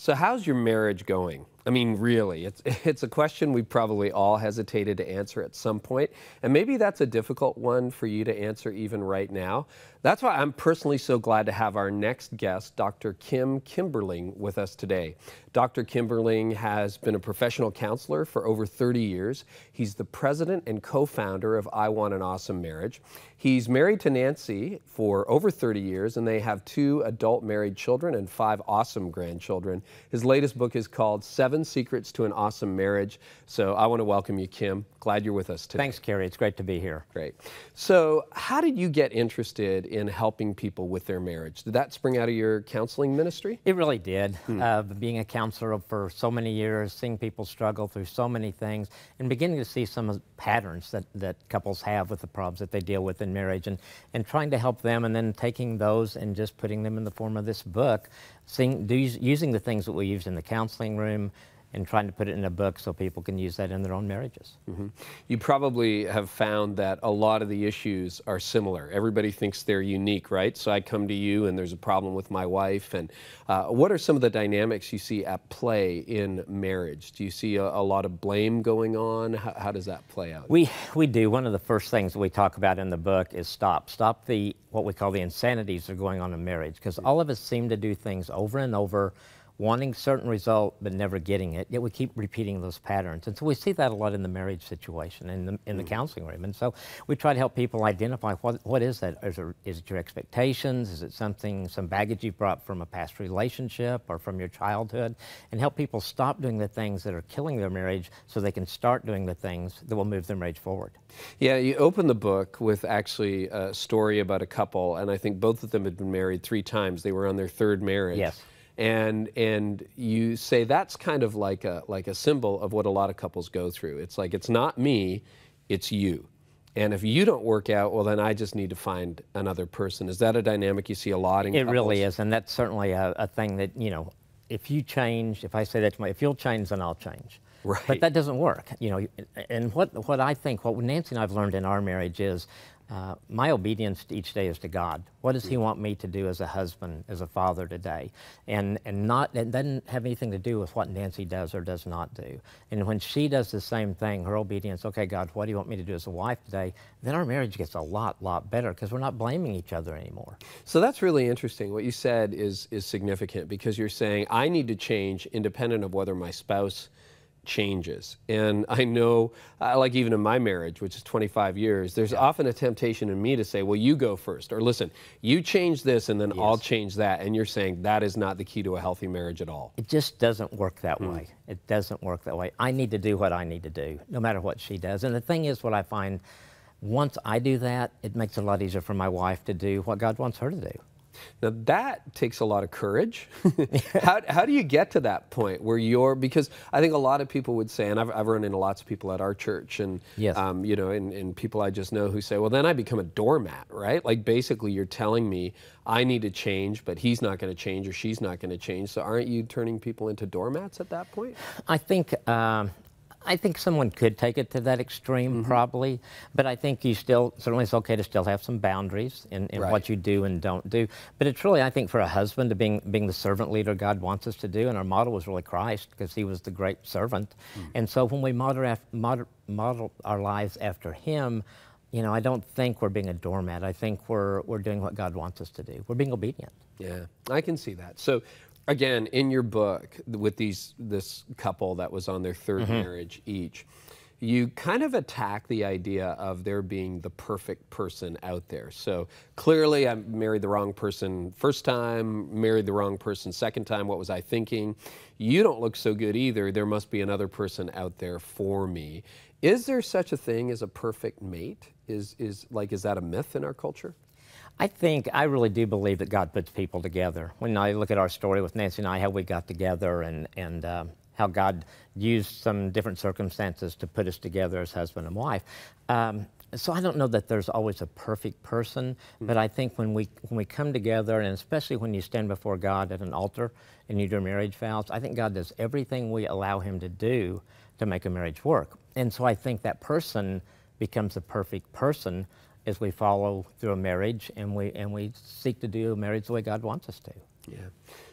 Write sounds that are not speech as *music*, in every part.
So how's your marriage going? I mean, really, it's, *laughs* it's a question we probably all hesitated to answer at some point, and maybe that's a difficult one for you to answer even right now. That's why I'm personally so glad to have our next guest, Dr. Kim Kimberling, with us today. Dr. Kimberling has been a professional counselor for over 30 years. He's the president and co-founder of I Want an Awesome Marriage. He's married to Nancy for over 30 years, and they have two adult married children and five awesome grandchildren. His latest book is called Seven seven secrets to an awesome marriage. So I want to welcome you, Kim. Glad you're with us today. Thanks, Kerry. It's great to be here. Great. So, how did you get interested in helping people with their marriage? Did that spring out of your counseling ministry? It really did. Hmm. Uh, being a counselor for so many years, seeing people struggle through so many things, and beginning to see some patterns that, that couples have with the problems that they deal with in marriage, and, and trying to help them, and then taking those and just putting them in the form of this book, seeing, using the things that we used in the counseling room, and trying to put it in a book so people can use that in their own marriages. Mm -hmm. You probably have found that a lot of the issues are similar. Everybody thinks they're unique, right? So I come to you and there's a problem with my wife. And uh, what are some of the dynamics you see at play in marriage? Do you see a, a lot of blame going on? How, how, does that play out? We, we do. One of the first things that we talk about in the book is stop. Stop the what we call the insanities that are going on in marriage because all of us seem to do things over and over wanting certain result but never getting it, yet we keep repeating those patterns. And so we see that a lot in the marriage situation and in, the, in mm. the counseling room. And so we try to help people identify what, what is that? Is it, is it your expectations? Is it something, some baggage you brought from a past relationship or from your childhood? And help people stop doing the things that are killing their marriage so they can start doing the things that will move their marriage forward. Yeah, you open the book with actually a story about a couple, and I think both of them had been married three times. They were on their third marriage. Yes and and you say that's kind of like a like a symbol of what a lot of couples go through. It's like it's not me, it's you. And if you don't work out, well, then I just need to find another person. Is that a dynamic you see a lot in? It couples? really is, and that's certainly a, a thing that you know. If you change, if I say that to my, if you'll change, then I'll change. Right. But that doesn't work, you know. And what what I think, what Nancy and I've learned in our marriage is uh, my obedience each day is to God. What does He mm. want me to do as a husband, as a father today? And, and not, it doesn't have anything to do with what Nancy does or does not do. And when she does the same thing, her obedience, okay, God, what do you want me to do as a wife today? Then our marriage gets a lot, lot better because we're not blaming each other anymore. So that's really interesting. What you said is, is significant because you're saying, I need to change independent of whether my spouse changes. And *laughs* I know, like even in my marriage, which is 25 years, there's yeah. often a temptation in me to say, well, you go first, or listen, you change this and then yes. I'll change that. And you're saying that is not the key to a healthy marriage at all. It just doesn't work that mm. way. It doesn't work that way. I need to do what I need to do, no matter what she does. And the thing is, what I find once I do that, it makes it a lot easier for my wife to do what God wants her to do. Now that takes a lot of courage. *laughs* *laughs* how, how do you get to that point where you're, because I think a lot of people would say, and I've, I've run into lots of people at our church and, yes. um, you know, and, and people I just know who say, well, then I become a doormat, right? Like basically you're telling me I need to change, but he's not going to change or she's not going to change. So aren't you turning people into doormats at that point? I think um, I think someone could take it to that extreme, mm-hmm. probably, but I think you still certainly it's okay to still have some boundaries in, in right. what you do and don't do. But it's really, I think, for a husband to being being the servant leader God wants us to do, and our model was really Christ because He was the great servant. Mm-hmm. And so when we model our lives after Him, you know, I don't think we're being a doormat. I think we're we're doing what God wants us to do. We're being obedient. Yeah, I can see that. So again in your book with these this couple that was on their 3rd mm-hmm. marriage each you kind of attack the idea of there being the perfect person out there. So clearly, I married the wrong person first time, married the wrong person second time. What was I thinking? You don't look so good either. There must be another person out there for me. Is there such a thing as a perfect mate? Is, is like, is that a myth in our culture? I think, I really do believe that God puts people together. When I look at our story with Nancy and I, how we got together and, and uh, how God used some different circumstances to put us together as husband and wife. Um, so I don't know that there's always a perfect person, hmm. but I think when we when we come together, and especially when you stand before God at an altar and you do marriage vows, I think God does everything we allow Him to do to make a marriage work. And so I think that person becomes a perfect person as we follow through a marriage and we, and we seek to do marriage the way God wants us to. Yeah.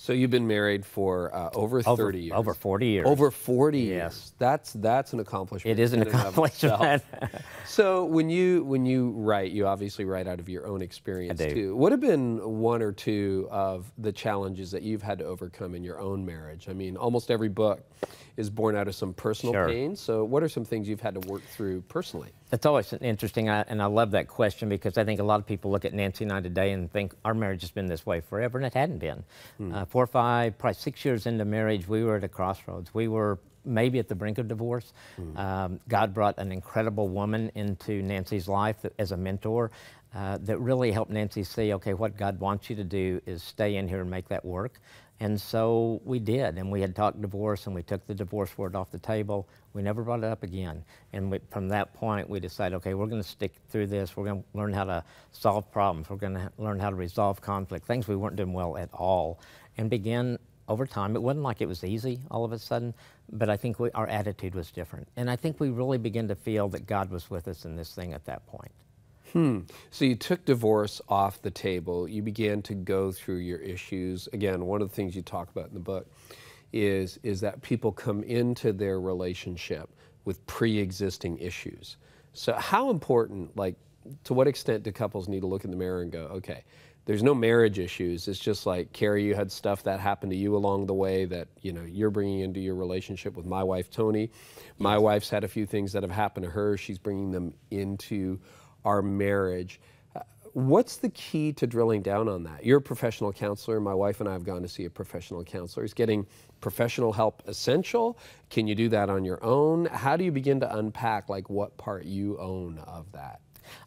So you've been married for uh, over, over 30 years. Over 40 years. Over 40 yes. years. That's that's an accomplishment. It is an accomplishment. *laughs* so when you when you write, you obviously write out of your own experience too. What have been one or two of the challenges that you've had to overcome in your own marriage? I mean, almost every book is born out of some personal sure. pain. So what are some things you've had to work through personally? That's always interesting, I, and I love that question because I think a lot of people look at Nancy and I today and think our marriage has been this way forever, and it hadn't been. Mm. Uh, four, five, probably six years into marriage, we were at a crossroads. We were maybe at the brink of divorce. Mm. Um, God brought an incredible woman into Nancy's life as a mentor uh, that really helped Nancy see, okay, what God wants you to do is stay in here and make that work. And so we did, and we had talked divorce, and we took the divorce word off the table. We never brought it up again. And we, from that point, we decided, okay, we're going to stick through this. We're going to learn how to solve problems. We're going to learn how to resolve conflict, things we weren't doing well at all, and begin over time. It wasn't like it was easy all of a sudden, but I think we, our attitude was different. And I think we really began to feel that God was with us in this thing at that point. Hmm. So you took divorce off the table. You began to go through your issues. Again, one of the things you talk about in the book is, is that people come into their relationship with pre-existing issues. So how important, like, to what extent do couples need to look in the mirror and go, okay, there's no marriage issues. It's just like Carrie, you had stuff that happened to you along the way that you know you're bringing into your relationship with my wife Tony. My wife's had a few things that have happened to her. She's bringing them into our marriage. Uh, what's the key to drilling down on that? You're a professional counselor. My wife and I have gone to see a professional counselor. Is getting professional help essential? Can you do that on your own? How do you begin to unpack like what part you own of that?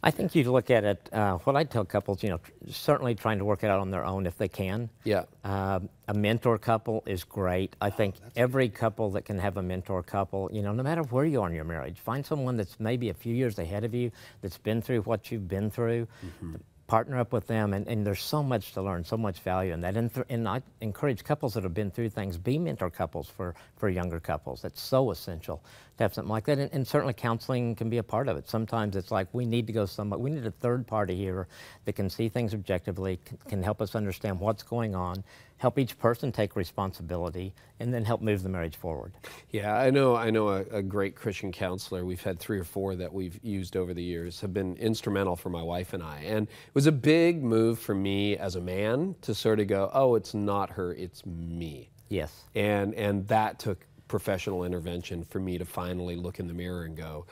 I think you look at it, uh, what I tell couples, you know, certainly trying to work it out on their own if they can. Yeah. Uh, a mentor couple is great. I oh, think every couple that can have a mentor couple, you know, no matter where you are in your marriage, find someone that's maybe a few years ahead of you, that's been through what you've been through. Mm -hmm. Partner up with them, and, and, there's so much to learn, so much value in that. And, th and I encourage couples that have been through things, be mentor couples for, for younger couples. That's so essential have something like that. And, and, certainly counseling can be a part of it. Sometimes it's like we need to go somewhere. we need a third party here that can see things objectively, can, can help us understand what's going on, help each person take responsibility, and then help move the marriage forward. Yeah, I know. I know a, a great Christian counselor. We've had three or four that we've used over the years have been instrumental for my wife and I. And it was a big move for me as a man to sort of go, oh, it's not her, it's me. Yes. And and that took professional intervention for me to finally look in the mirror and go,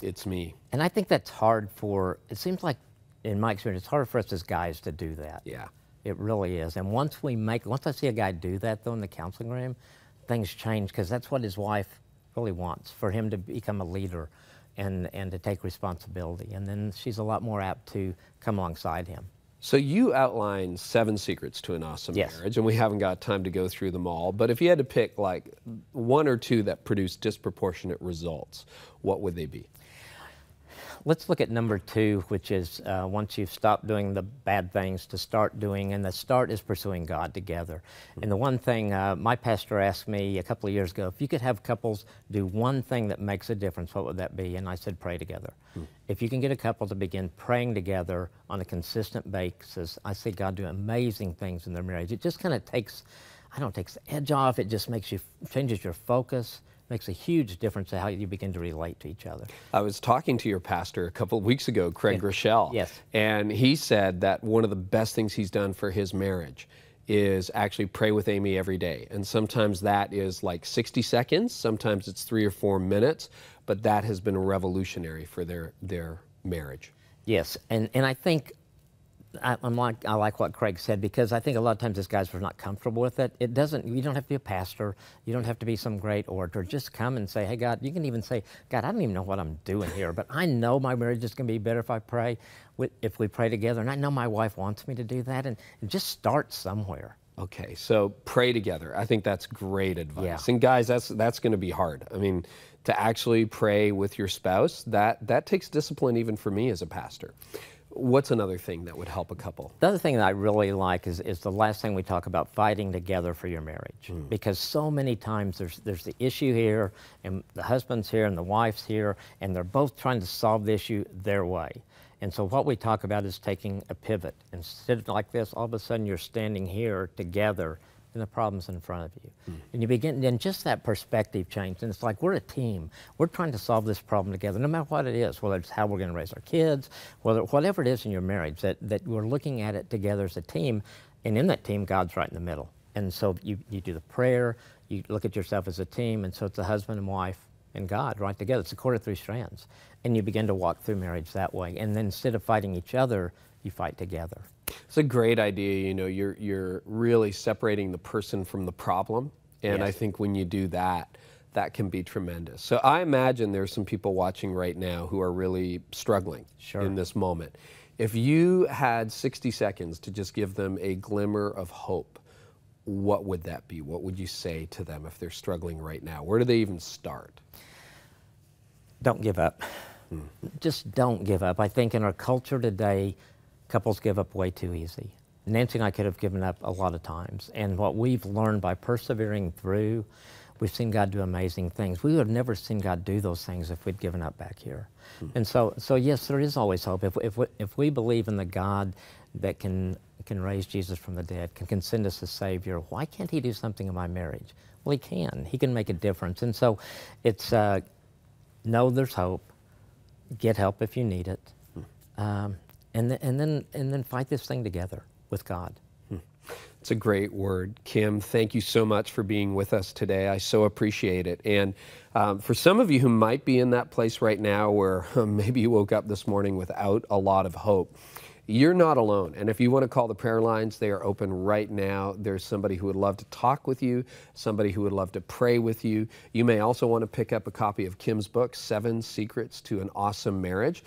it's me. And I think that's hard for, it seems like in my experience, it's hard for us as guys to do that. Yeah. It really is. And once we make, once I see a guy do that though in the counseling room, things change because that's what his wife really wants for him to become a leader and, and to take responsibility. And then she's a lot more apt to come alongside him. So you outlined seven secrets to an awesome yes. marriage, and we haven't got time to go through them all. But if you had to pick like one or two that produce disproportionate results, what would they be? Let's look at number two, which is uh, once you've stopped doing the bad things to start doing, and the start is pursuing God together. Mm-hmm. And the one thing uh, my pastor asked me a couple of years ago if you could have couples do one thing that makes a difference, what would that be? And I said, pray together. Mm-hmm. If you can get a couple to begin praying together on a consistent basis, I see God do amazing things in their marriage. It just kind of takes, I don't know, takes edge off, it just makes you, changes your focus makes a huge difference to how you begin to relate to each other. I was talking to your pastor a couple of weeks ago, Craig yeah. Rochelle. Yes. And he said that one of the best things he's done for his marriage is actually pray with Amy every day. And sometimes that is like 60 seconds, sometimes it's three or four minutes, but that has been revolutionary for their, their marriage. Yes, and, and I think I, am like, I like what Craig said because I think a lot of times these guys were not comfortable with it. It doesn't, you don't have to be a pastor. You don't have to be some great orator. Just come and say, hey, God, you can even say, God, I don't even know what I'm doing here, but I know my marriage is going to be better if I pray, if we pray together. And I know my wife wants me to do that. And, and just start somewhere. Okay, so pray together. I think that's great advice. Yeah. And guys, that's that's going to be hard. I mean, to actually pray with your spouse, that that takes discipline even for me as a pastor. What's another thing that would help a couple? The other thing that I really like is, is the last thing we talk about, fighting together for your marriage. Mm. Because so many times there's, there's the issue here, and the husband's here, and the wife's here, and they're both trying to solve the issue their way. And so what we talk about is taking a pivot. Instead of like this, all of a sudden you're standing here together and the problems in front of you. Mm. And you begin, then just that perspective change. And it's like we're a team. We're trying to solve this problem together, no matter what it is, whether it's how we're going to raise our kids, whether whatever it is in your marriage, that, that we're looking at it together as a team. And in that team, God's right in the middle. And so you, you do the prayer, you look at yourself as a team, and so it's a husband and wife and God right together. It's a quarter of three strands. And you begin to walk through marriage that way. And then instead of fighting each other, you fight together. It's a great idea. You know, you're you're really separating the person from the problem, and yes. I think when you do that, that can be tremendous. So I imagine there's some people watching right now who are really struggling sure. in this moment. If you had 60 seconds to just give them a glimmer of hope, what would that be? What would you say to them if they're struggling right now? Where do they even start? Don't give up. Hmm. Just don't give up. I think in our culture today, Couples give up way too easy. Nancy and I could have given up a lot of times. And what we've learned by persevering through, we've seen God do amazing things. We would have never seen God do those things if we'd given up back here. Hmm. And so, so yes, there is always hope. If, if, we, if we believe in the God that can, can raise Jesus from the dead, can, can send us a Savior, why can't He do something in my marriage? Well, He can. He can make a difference. And so it's uh, no, there's hope. Get help if you need it. Hmm. Um, and, th and, then, and then fight this thing together with God. Hmm. It's a great word. Kim, thank you so much for being with us today. I so appreciate it. And um, for some of you who might be in that place right now where um, *laughs* maybe you woke up this morning without a lot of hope, you're not alone. And if you want to call the prayer lines, they are open right now. There's somebody who would love to talk with you, somebody who would love to pray with you. You may also want to pick up a copy of Kim's book, Seven Secrets to an Awesome Marriage.